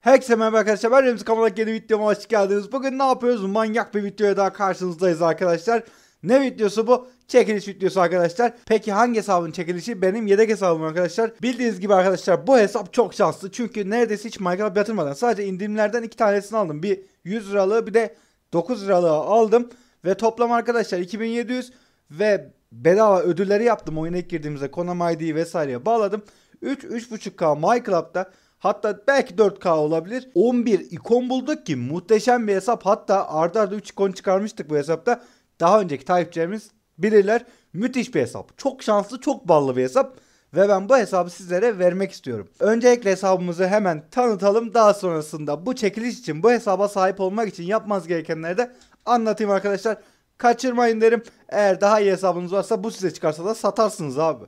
Herkese merhaba arkadaşlar ben Remzi Kamalak yeni videoma hoş geldiniz. Bugün ne yapıyoruz? Manyak bir videoya daha karşınızdayız arkadaşlar. Ne videosu bu? Çekiliş videosu arkadaşlar. Peki hangi hesabın çekilişi? Benim yedek hesabım arkadaşlar. Bildiğiniz gibi arkadaşlar bu hesap çok şanslı. Çünkü neredeyse hiç Minecraft yatırmadan sadece indirimlerden iki tanesini aldım. Bir 100 liralığı bir de 9 liralığı aldım. Ve toplam arkadaşlar 2700 ve bedava ödülleri yaptım. Oyuna ilk girdiğimizde Konami ID'yi vesaireye bağladım. 3 3.5K MyClub'da hatta belki 4K olabilir. 11 ikon bulduk ki muhteşem bir hesap. Hatta arda arda 3 ikon çıkarmıştık bu hesapta. Daha önceki takipçilerimiz bilirler. Müthiş bir hesap. Çok şanslı, çok ballı bir hesap. Ve ben bu hesabı sizlere vermek istiyorum. Öncelikle hesabımızı hemen tanıtalım. Daha sonrasında bu çekiliş için bu hesaba sahip olmak için yapmanız gerekenleri de anlatayım arkadaşlar. Kaçırmayın derim. Eğer daha iyi hesabınız varsa bu size çıkarsa da satarsınız abi.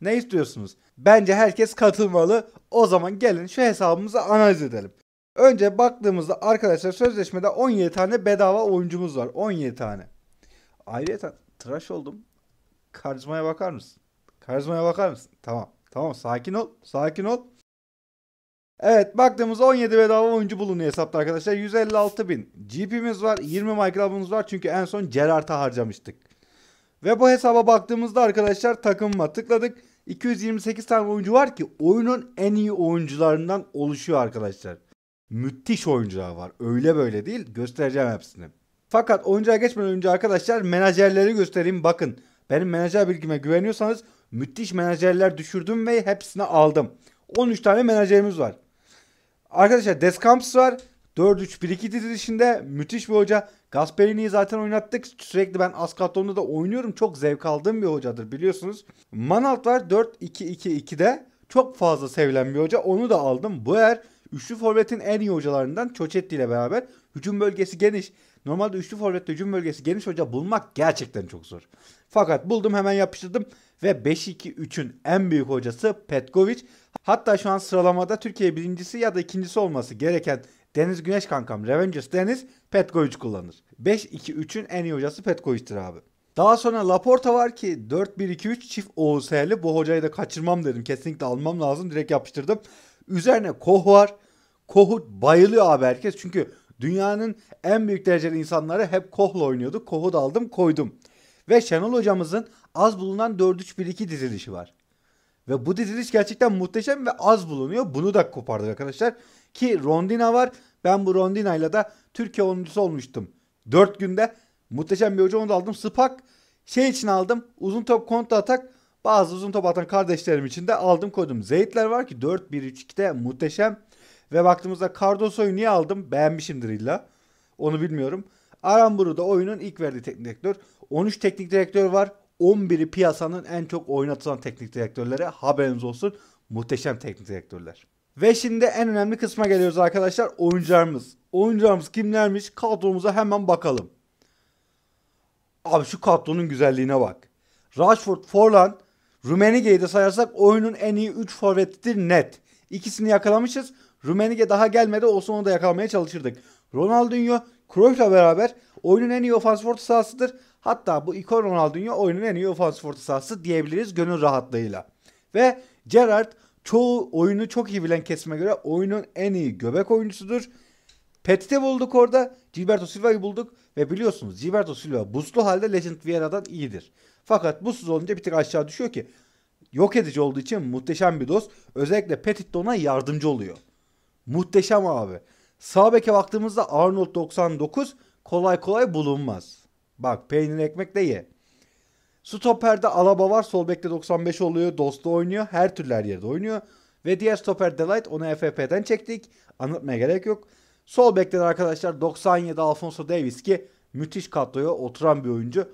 Ne istiyorsunuz? Bence herkes katılmalı. O zaman gelin şu hesabımızı analiz edelim. Önce baktığımızda arkadaşlar sözleşmede 17 tane bedava oyuncumuz var. 17 tane. Ayrıca tıraş oldum. Karizmaya bakar mısın? Karizmaya bakar mısın? Tamam. Tamam sakin ol. Sakin ol. Evet baktığımızda 17 bedava oyuncu bulunuyor hesapta arkadaşlar. 156 bin GP'miz var. 20 microbumuz var. Çünkü en son Gerard'a harcamıştık. Ve bu hesaba baktığımızda arkadaşlar takımıma tıkladık. 228 tane oyuncu var ki oyunun en iyi oyuncularından oluşuyor arkadaşlar. Müthiş oyuncular var. Öyle böyle değil. Göstereceğim hepsini. Fakat oyuncuya geçmeden önce arkadaşlar menajerleri göstereyim. Bakın benim menajer bilgime güveniyorsanız müthiş menajerler düşürdüm ve hepsini aldım. 13 tane menajerimiz var. Arkadaşlar Descamps var. 4-3-1-2 dizilişinde müthiş bir hoca. Gasperini'yi zaten oynattık. Sürekli ben Ascalon'da da oynuyorum. Çok zevk aldığım bir hocadır biliyorsunuz. Manalt var 4-2-2-2'de. Çok fazla sevilen bir hoca. Onu da aldım. Bu er üçlü forvetin en iyi hocalarından Çoçetti ile beraber. Hücum bölgesi geniş. Normalde üçlü forvetle hücum bölgesi geniş hoca bulmak gerçekten çok zor. Fakat buldum hemen yapıştırdım ve 5-2-3'ün en büyük hocası Petkovic. Hatta şu an sıralamada Türkiye birincisi ya da ikincisi olması gereken Deniz Güneş kankam Revengers Deniz Petkovic kullanır. 5-2-3'ün en iyi hocası Petkovic'tir abi. Daha sonra Laporta var ki 4-1-2-3 çift OUS'li. Bu hocayı da kaçırmam dedim. Kesinlikle almam lazım. Direkt yapıştırdım. Üzerine Koh var. Kohut bayılıyor abi herkes. Çünkü dünyanın en büyük dereceli insanları hep Koh'la oynuyordu. Koh'u da aldım koydum. Ve Şenol hocamızın az bulunan 4-3-1-2 dizilişi var. Ve bu diziliş gerçekten muhteşem ve az bulunuyor. Bunu da kopardık arkadaşlar. Ki Rondina var. Ben bu Rondina'yla da Türkiye oyuncusu olmuştum. 4 günde muhteşem bir hoca onu da aldım. Spak şey için aldım. Uzun top kontra atak. Bazı uzun top atan kardeşlerim için de aldım koydum. Zeytler var ki 4-1-3-2'de muhteşem. Ve baktığımızda Cardoso'yu niye aldım? Beğenmişimdir illa. Onu bilmiyorum. Aramburu da oyunun ilk verdiği teknik direktör. 13 teknik direktör var. 11'i piyasanın en çok oynatılan teknik direktörlere haberiniz olsun. Muhteşem teknik direktörler. Ve şimdi en önemli kısma geliyoruz arkadaşlar. Oyuncularımız. Oyuncularımız kimlermiş? Kadromuza hemen bakalım. Abi şu kadronun güzelliğine bak. Rashford, Forlan, Rumenige'yi de sayarsak oyunun en iyi 3 forvetidir net. İkisini yakalamışız. Rummenigge daha gelmedi olsa onu da yakalamaya çalışırdık. Ronaldinho Cruyff'la beraber oyunun en iyi ofans fortu sahasıdır. Hatta bu ikon Ronaldinho oyunun en iyi ofans fortu sahası diyebiliriz gönül rahatlığıyla. Ve Gerrard çoğu oyunu çok iyi bilen kesime göre oyunun en iyi göbek oyuncusudur. Petit'i bulduk orada. Gilberto Silva'yı bulduk. Ve biliyorsunuz Gilberto Silva buzlu halde Legend Vieira'dan iyidir. Fakat buzsuz olunca bir tık aşağı düşüyor ki yok edici olduğu için muhteşem bir dost. Özellikle Petit de ona yardımcı oluyor. Muhteşem abi. Sağ beke baktığımızda Arnold 99 kolay kolay bulunmaz. Bak peynir ekmek de ye. Stoper'de Alaba var. Sol bekte 95 oluyor. Dosta oynuyor. Her türler yerde oynuyor. Ve diğer stoper Delight onu FFP'den çektik. Anlatmaya gerek yok. Sol bekten arkadaşlar 97 Alfonso Davis ki müthiş kadroya oturan bir oyuncu.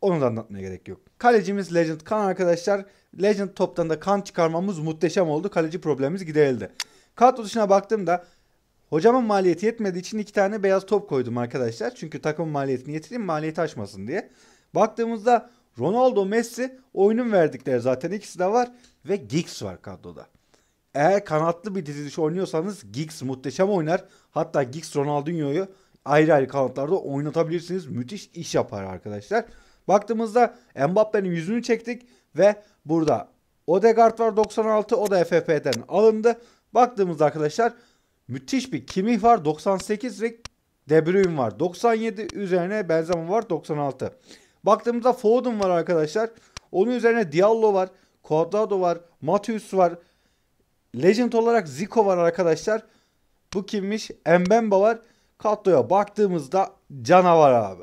Onu da anlatmaya gerek yok. Kalecimiz Legend Kan arkadaşlar. Legend toptan da kan çıkarmamız muhteşem oldu. Kaleci problemimiz giderildi. Kadro dışına baktığımda hocamın maliyeti yetmediği için iki tane beyaz top koydum arkadaşlar. Çünkü takımın maliyetini yetireyim maliyeti aşmasın diye. Baktığımızda Ronaldo, Messi oyunun verdikleri zaten ikisi de var. Ve Giggs var kadroda. Eğer kanatlı bir diziliş oynuyorsanız Giggs muhteşem oynar. Hatta Giggs Ronaldinho'yu ayrı ayrı kanatlarda oynatabilirsiniz. Müthiş iş yapar arkadaşlar. Baktığımızda Mbappe'nin yüzünü çektik ve burada Odegaard var 96 o da FFP'den alındı. Baktığımız arkadaşlar müthiş bir Kimih var 98 ve De Bruyne var. 97 üzerine Benzema var 96. Baktığımızda Foden var arkadaşlar. Onun üzerine Diallo var. Cuadrado var. Matius var. Legend olarak Zico var arkadaşlar. Bu kimmiş? Mbemba var. Kadroya baktığımızda canavar abi.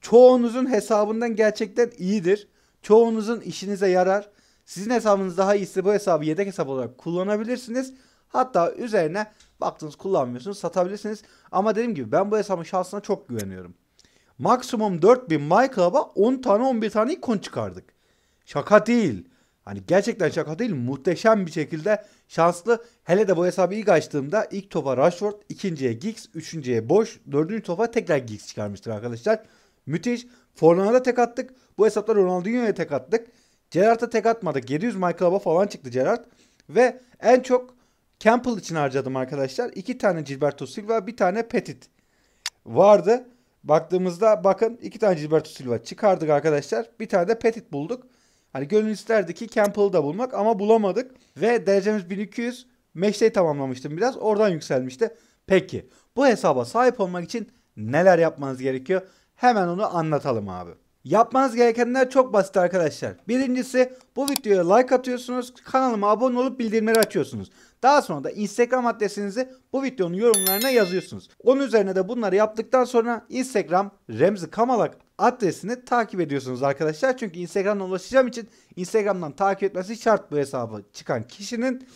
Çoğunuzun hesabından gerçekten iyidir. Çoğunuzun işinize yarar. Sizin hesabınız daha iyisi bu hesabı yedek hesap olarak kullanabilirsiniz. Hatta üzerine baktınız kullanmıyorsunuz satabilirsiniz. Ama dediğim gibi ben bu hesabın şahsına çok güveniyorum. Maksimum 4000 MyClub'a 10 tane 11 tane ikon çıkardık. Şaka değil. Hani gerçekten şaka değil muhteşem bir şekilde şanslı. Hele de bu hesabı ilk açtığımda ilk topa Rashford, ikinciye Giggs, üçüncüye Boş, dördüncü topa tekrar Giggs çıkarmıştır arkadaşlar. Müthiş. Forlan'a da tek attık. Bu hesapta Ronaldinho'ya tek attık. Gerrard'a tek atmadık. 700 Michael Aba falan çıktı Gerrard. Ve en çok Campbell için harcadım arkadaşlar. İki tane Gilberto Silva, bir tane Petit vardı. Baktığımızda bakın iki tane Gilberto Silva çıkardık arkadaşlar. Bir tane de Petit bulduk. Hani gönül isterdi ki Campbell'ı da bulmak ama bulamadık. Ve derecemiz 1200. Meşteyi tamamlamıştım biraz. Oradan yükselmişti. Peki bu hesaba sahip olmak için neler yapmanız gerekiyor? Hemen onu anlatalım abi. Yapmanız gerekenler çok basit arkadaşlar. Birincisi bu videoya like atıyorsunuz. Kanalıma abone olup bildirimleri açıyorsunuz. Daha sonra da Instagram adresinizi bu videonun yorumlarına yazıyorsunuz. Onun üzerine de bunları yaptıktan sonra Instagram Remzi Kamalak adresini takip ediyorsunuz arkadaşlar. Çünkü Instagram'dan ulaşacağım için Instagram'dan takip etmesi şart bu hesabı çıkan kişinin.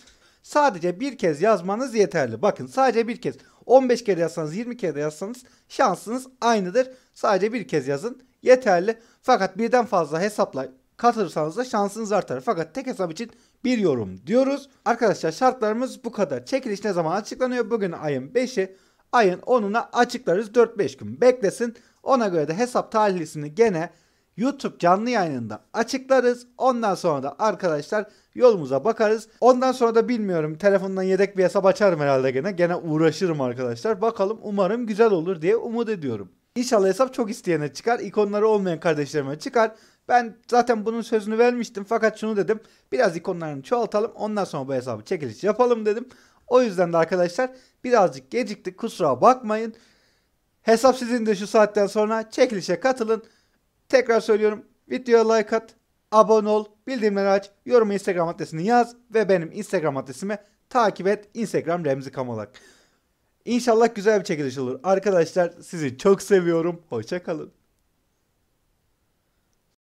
Sadece bir kez yazmanız yeterli. Bakın sadece bir kez. 15 kere yazsanız 20 kere yazsanız şansınız aynıdır. Sadece bir kez yazın yeterli. Fakat birden fazla hesapla katılırsanız da şansınız artar. Fakat tek hesap için bir yorum diyoruz. Arkadaşlar şartlarımız bu kadar. Çekiliş ne zaman açıklanıyor? Bugün ayın 5'i. Ayın 10'una açıklarız. 4-5 gün beklesin. Ona göre de hesap talihlisini gene YouTube canlı yayınında açıklarız. Ondan sonra da arkadaşlar yolumuza bakarız. Ondan sonra da bilmiyorum telefondan yedek bir hesap açarım herhalde gene. Gene uğraşırım arkadaşlar. Bakalım umarım güzel olur diye umut ediyorum. İnşallah hesap çok isteyene çıkar. ikonları olmayan kardeşlerime çıkar. Ben zaten bunun sözünü vermiştim fakat şunu dedim. Biraz ikonlarını çoğaltalım ondan sonra bu hesabı çekiliş yapalım dedim. O yüzden de arkadaşlar birazcık geciktik kusura bakmayın. Hesap sizin de şu saatten sonra çekilişe katılın. Tekrar söylüyorum videoya like at, abone ol, bildirimleri aç, yorumu instagram adresini yaz ve benim instagram adresimi takip et instagram remzi kam olarak. İnşallah güzel bir çekiliş olur. Arkadaşlar sizi çok seviyorum. Hoşçakalın.